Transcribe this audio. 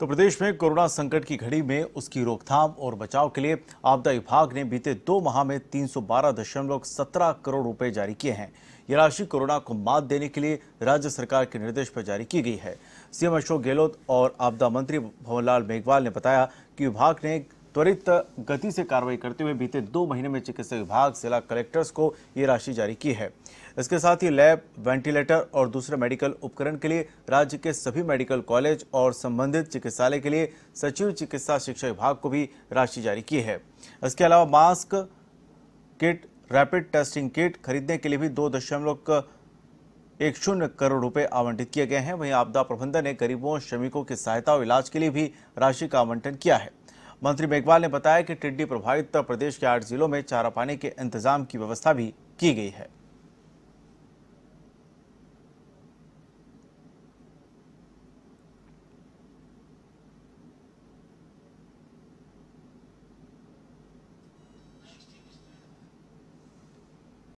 तो प्रदेश में कोरोना संकट की घड़ी में उसकी रोकथाम और बचाव के लिए आपदा विभाग ने बीते दो माह में तीन सौ बारह दशमलव सत्रह करोड़ रुपए जारी किए हैं यह राशि कोरोना को मात देने के लिए राज्य सरकार के निर्देश पर जारी की गई है सीएम अशोक गहलोत और आपदा मंत्री भवनलाल मेघवाल ने बताया कि विभाग ने त्वरित गति से कार्रवाई करते हुए बीते दो महीने में चिकित्सा विभाग जिला कलेक्टर्स को ये राशि जारी की है इसके साथ ही लैब वेंटिलेटर और दूसरे मेडिकल उपकरण के लिए राज्य के सभी मेडिकल कॉलेज और संबंधित चिकित्सालय के लिए सचिव चिकित्सा शिक्षा विभाग को भी राशि जारी की है इसके अलावा mask kit rapid testing kit खरीदने के लिए भी दो दशमलव एक शून्य करोड़ रुपए आवंटित किए गए हैं वहीं आपदा प्रबंधन ने गरीबों श्रमिकों की सहायता और इलाज के लिए भी राशि का आवंटन किया है मंत्री मेघवाल ने बताया कि टिड्डी प्रभावित प्रदेश के आठ जिलों में चारा पानी के इंतजाम की व्यवस्था भी की गई है